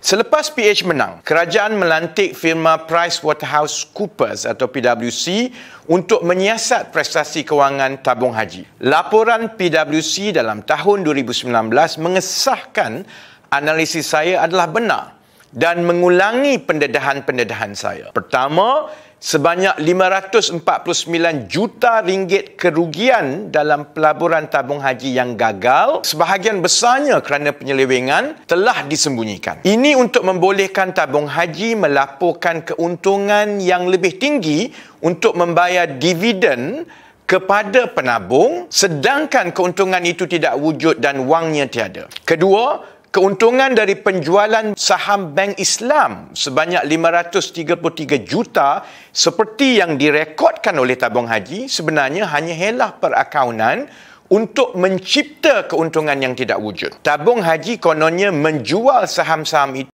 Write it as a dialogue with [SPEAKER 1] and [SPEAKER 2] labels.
[SPEAKER 1] Selepas PH menang, kerajaan melantik firma PricewaterhouseCoopers atau PwC untuk menyiasat prestasi kewangan tabung haji. Laporan PwC dalam tahun 2019 mengesahkan analisis saya adalah benar dan mengulangi pendedahan-pendedahan saya. Pertama, sebanyak 549 juta ringgit kerugian dalam pelaburan tabung haji yang gagal sebahagian besarnya kerana penyelewengan telah disembunyikan. Ini untuk membolehkan tabung haji melaporkan keuntungan yang lebih tinggi untuk membayar dividen kepada penabung sedangkan keuntungan itu tidak wujud dan wangnya tiada. Kedua, keuntungan dari penjualan saham Bank Islam sebanyak 533 juta seperti yang direkodkan oleh Tabung Haji sebenarnya hanya helah perakaunan untuk mencipta keuntungan yang tidak wujud. Tabung Haji kononnya menjual saham-saham itu